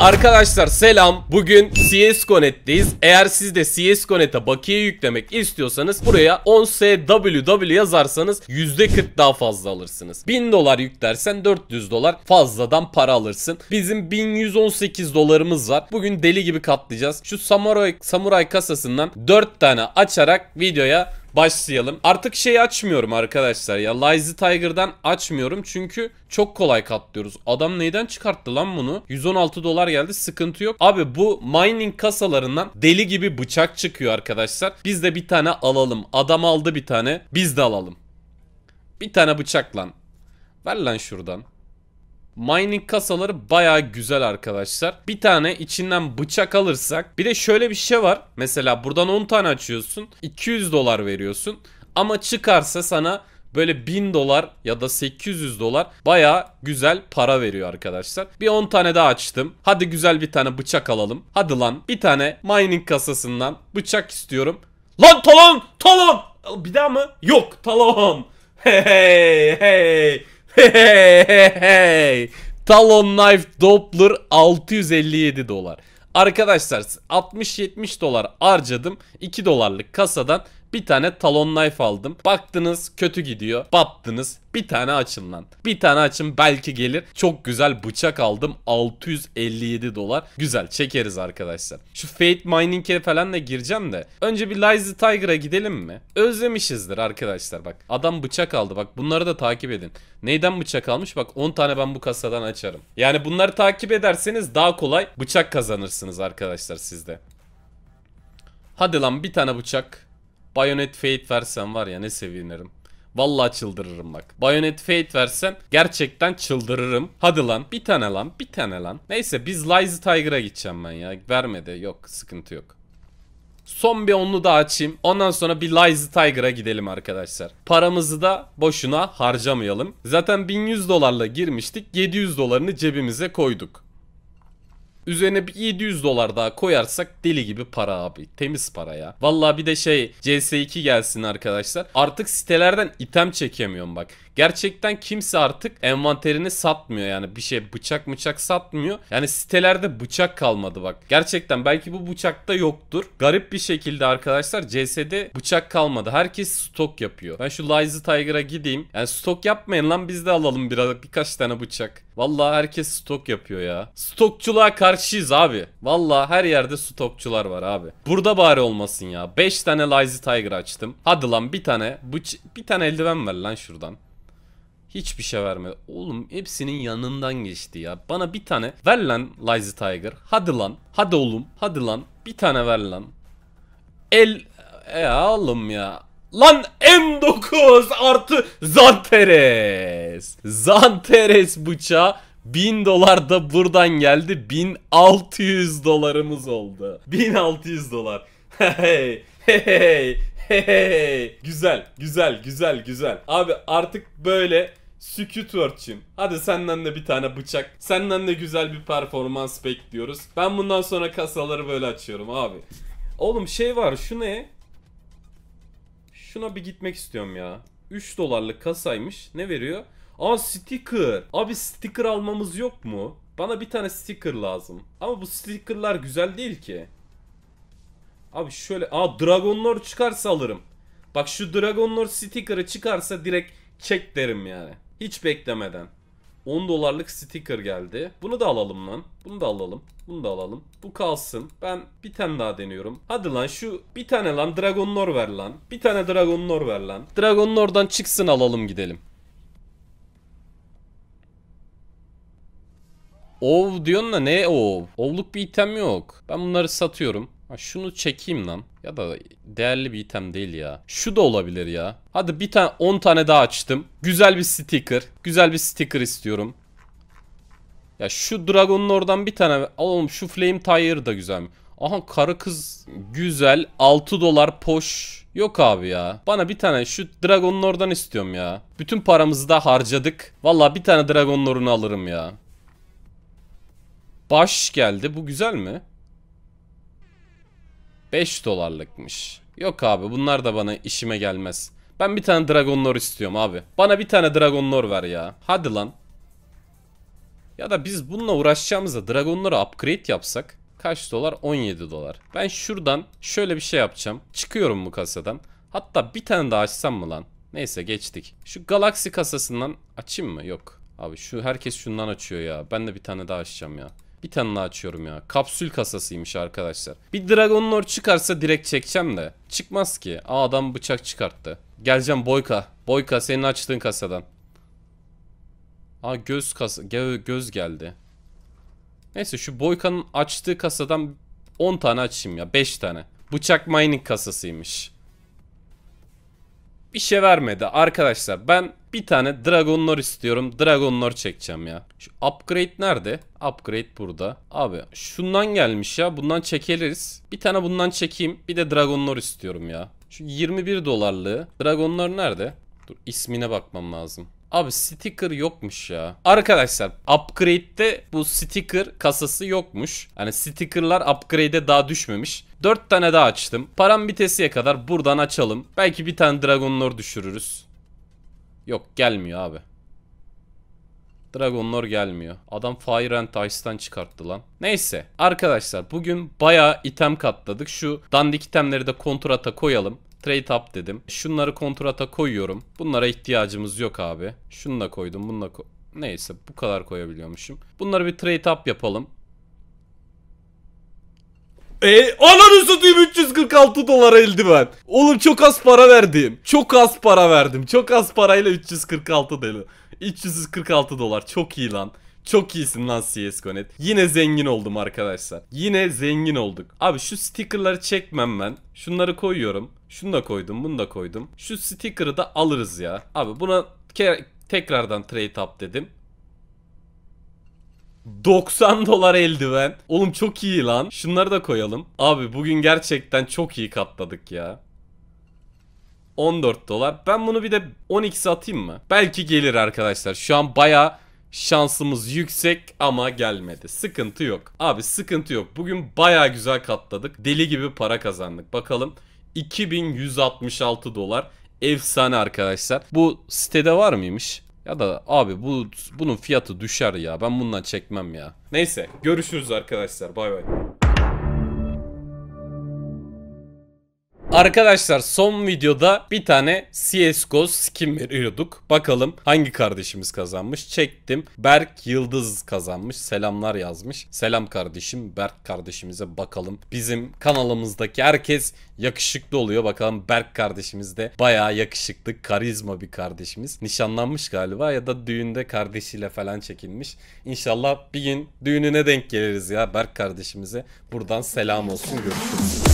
Arkadaşlar selam. Bugün CSGO.net'teyiz. Eğer siz de CSGO.net'e bakiye yüklemek istiyorsanız buraya 10SWW yazarsanız %40 daha fazla alırsınız. 1000 dolar yüklersen 400 dolar fazladan para alırsın. Bizim 1118 dolarımız var. Bugün deli gibi katlayacağız. Şu samuray, samuray kasasından 4 tane açarak videoya başlayalım. Artık şeyi açmıyorum arkadaşlar ya Lazy Tiger'dan açmıyorum çünkü çok kolay katlıyoruz. Adam neyden çıkarttı lan bunu? 116 dolar geldi sıkıntı yok. Abi bu mining kasalarından deli gibi bıçak çıkıyor arkadaşlar. Biz de bir tane alalım. Adam aldı bir tane biz de alalım. Bir tane bıçak lan. Ver lan şuradan. Mining kasaları baya güzel arkadaşlar. Bir tane içinden bıçak alırsak. Bir de şöyle bir şey var. Mesela buradan 10 tane açıyorsun. 200 dolar veriyorsun. Ama çıkarsa sana böyle 1000 dolar ya da 800 dolar baya güzel para veriyor arkadaşlar. Bir 10 tane daha açtım. Hadi güzel bir tane bıçak alalım. Hadi lan bir tane mining kasasından bıçak istiyorum. Lan talon talon bir daha mı? Yok talon. Hey hey. Hey, hey, hey. Talon Knife Doppler 657 dolar. Arkadaşlar 60-70 dolar harcadım. 2 dolarlık kasadan bir tane talon knife aldım. Baktınız kötü gidiyor. Battınız. Bir tane açın lan. Bir tane açın belki gelir. Çok güzel bıçak aldım. 657 dolar. Güzel çekeriz arkadaşlar. Şu Fate Mining'e falan da gireceğim de. Önce bir Lazy Tiger'a gidelim mi? Özlemişizdir arkadaşlar bak. Adam bıçak aldı bak. Bunları da takip edin. Neyden bıçak almış? Bak 10 tane ben bu kasadan açarım. Yani bunları takip ederseniz daha kolay bıçak kazanırsınız arkadaşlar sizde. Hadi lan bir tane bıçak. Bayonet Fate versen var ya ne sevinirim. Vallahi çıldırırım bak. Bayonet Fate versen gerçekten çıldırırım. Hadi lan bir tane lan bir tane lan. Neyse biz Lazy Tiger'a gideceğim ben ya. Vermedi yok sıkıntı yok. Son bir onlu da açayım. Ondan sonra bir Lazy Tiger'a gidelim arkadaşlar. Paramızı da boşuna harcamayalım. Zaten 1100 dolarla girmiştik. 700 dolarını cebimize koyduk. Üzerine bir 700 dolar daha koyarsak deli gibi para abi. Temiz para ya. Valla bir de şey CS2 gelsin arkadaşlar. Artık sitelerden item çekemiyorum bak. Gerçekten kimse artık envanterini satmıyor yani bir şey bıçak bıçak satmıyor. Yani sitelerde bıçak kalmadı bak. Gerçekten belki bu bıçakta yoktur. Garip bir şekilde arkadaşlar CS'de bıçak kalmadı. Herkes stok yapıyor. Ben şu Lazy Tiger'a gideyim. Yani stok yapmayın lan biz de alalım biraz birkaç tane bıçak. Vallahi herkes stok yapıyor ya. Stokçuluğa karşıyız abi. Vallahi her yerde stokçular var abi. Burada bari olmasın ya. 5 tane Lazy Tiger açtım. Hadi lan bir tane. Bıç bir tane eldiven ver lan şuradan. Hiçbir şey vermedi. Oğlum hepsinin yanından geçti ya. Bana bir tane ver lan Lazy Tiger. Hadi lan. Hadi oğlum. Hadi lan. Bir tane ver lan. El... E oğlum ya. Lan M9 artı Zanteres. Zanteres bıçağı 1000 dolar da buradan geldi. 1600 dolarımız oldu. 1600 dolar. Hey hey hey hey. Güzel, güzel, güzel, güzel. Abi artık böyle Sükut Hadi senden de bir tane bıçak. Senden de güzel bir performans bekliyoruz. Ben bundan sonra kasaları böyle açıyorum abi. Oğlum şey var şu ne? Şuna bir gitmek istiyorum ya. 3 dolarlık kasaymış. Ne veriyor? Aa sticker. Abi sticker almamız yok mu? Bana bir tane sticker lazım. Ama bu stickerlar güzel değil ki. Abi şöyle. Aa Dragon çıkarsa alırım. Bak şu Dragon sticker'ı çıkarsa direkt çek derim yani. Hiç beklemeden. 10 dolarlık sticker geldi. Bunu da alalım lan. Bunu da alalım. Bunu da alalım. Bu kalsın. Ben bir tane daha deniyorum. Hadi lan şu bir tane lan Dragon ver lan. Bir tane Dragon ver lan. Dragon çıksın alalım gidelim. Ov diyorsun da ne ov? Ovluk bir item yok. Ben bunları satıyorum. Ha şunu çekeyim lan. Ya da değerli bir item değil ya. Şu da olabilir ya. Hadi bir tane 10 tane daha açtım. Güzel bir sticker. Güzel bir sticker istiyorum. Ya şu dragonun oradan bir tane. Oğlum şu flame tire da güzel. Aha karı kız güzel. 6 dolar poş. Yok abi ya. Bana bir tane şu dragonun oradan istiyorum ya. Bütün paramızı da harcadık. Valla bir tane dragonun orunu alırım ya. Baş geldi. Bu güzel mi? 5 dolarlıkmış. Yok abi bunlar da bana işime gelmez. Ben bir tane Dragon Lore istiyorum abi. Bana bir tane Dragon Lore ver ya. Hadi lan. Ya da biz bununla uğraşacağımızda Dragon Lore'a upgrade yapsak. Kaç dolar? 17 dolar. Ben şuradan şöyle bir şey yapacağım. Çıkıyorum bu kasadan. Hatta bir tane daha açsam mı lan? Neyse geçtik. Şu galaksi kasasından açayım mı? Yok. Abi şu herkes şundan açıyor ya. Ben de bir tane daha açacağım ya. Bir tane daha açıyorum ya. Kapsül kasasıymış arkadaşlar. Bir Dragon Lord çıkarsa direkt çekeceğim de. Çıkmaz ki. Aa adam bıçak çıkarttı. Geleceğim Boyka. Boyka senin açtığın kasadan. Aa göz kasa Gö göz geldi. Neyse şu Boyka'nın açtığı kasadan 10 tane açayım ya. 5 tane. Bıçak mining kasasıymış bir şey vermedi. Arkadaşlar ben bir tane Dragon Lore istiyorum. Dragon Lore çekeceğim ya. Şu upgrade nerede? Upgrade burada. Abi şundan gelmiş ya. Bundan çekeriz. Bir tane bundan çekeyim. Bir de Dragon Lore istiyorum ya. Şu 21 dolarlığı. Dragon Lore nerede? Dur ismine bakmam lazım. Abi sticker yokmuş ya. Arkadaşlar upgrade'de bu sticker kasası yokmuş. Hani stickerlar upgrade'e daha düşmemiş. 4 tane daha açtım. Param bitesiye kadar buradan açalım. Belki bir tane Dragon lord düşürürüz. Yok gelmiyor abi. dragon lord gelmiyor. Adam Fire and Ice'dan çıkarttı lan. Neyse arkadaşlar bugün bayağı item katladık. Şu dandik itemleri de kontrata koyalım. Trade up dedim. Şunları kontrata koyuyorum. Bunlara ihtiyacımız yok abi. Şununla koydum. Bununla ko Neyse bu kadar koyabiliyormuşum. Bunları bir trade up yapalım. E, ananı satayım 346 dolara ben. Oğlum çok az para verdim. Çok az para verdim. Çok az parayla 346 dolar. 346 dolar çok iyi lan. Çok iyisin lan CSGO.net. Yine zengin oldum arkadaşlar. Yine zengin olduk. Abi şu stickerları çekmem ben. Şunları koyuyorum. Şunu da koydum, bunu da koydum. Şu sticker'ı da alırız ya. Abi buna tekrardan trade up dedim. 90 dolar eldiven. Oğlum çok iyi lan. Şunları da koyalım. Abi bugün gerçekten çok iyi katladık ya. 14 dolar. Ben bunu bir de 12 atayım mı? Belki gelir arkadaşlar. Şu an bayağı Şansımız yüksek ama gelmedi. Sıkıntı yok. Abi sıkıntı yok. Bugün baya güzel katladık. Deli gibi para kazandık. Bakalım 2166 dolar. Efsane arkadaşlar. Bu sitede var mıymış? Ya da abi bu bunun fiyatı düşer ya. Ben bundan çekmem ya. Neyse görüşürüz arkadaşlar. Bay bay. Arkadaşlar son videoda bir tane CSGO skin veriyorduk. Bakalım hangi kardeşimiz kazanmış. Çektim. Berk Yıldız kazanmış. Selamlar yazmış. Selam kardeşim. Berk kardeşimize bakalım. Bizim kanalımızdaki herkes yakışıklı oluyor. Bakalım Berk kardeşimiz de baya yakışıklı, karizma bir kardeşimiz. Nişanlanmış galiba ya da düğünde kardeşiyle falan çekilmiş. İnşallah bir gün düğününe denk geliriz ya Berk kardeşimize. Buradan selam olsun. Görüşürüz.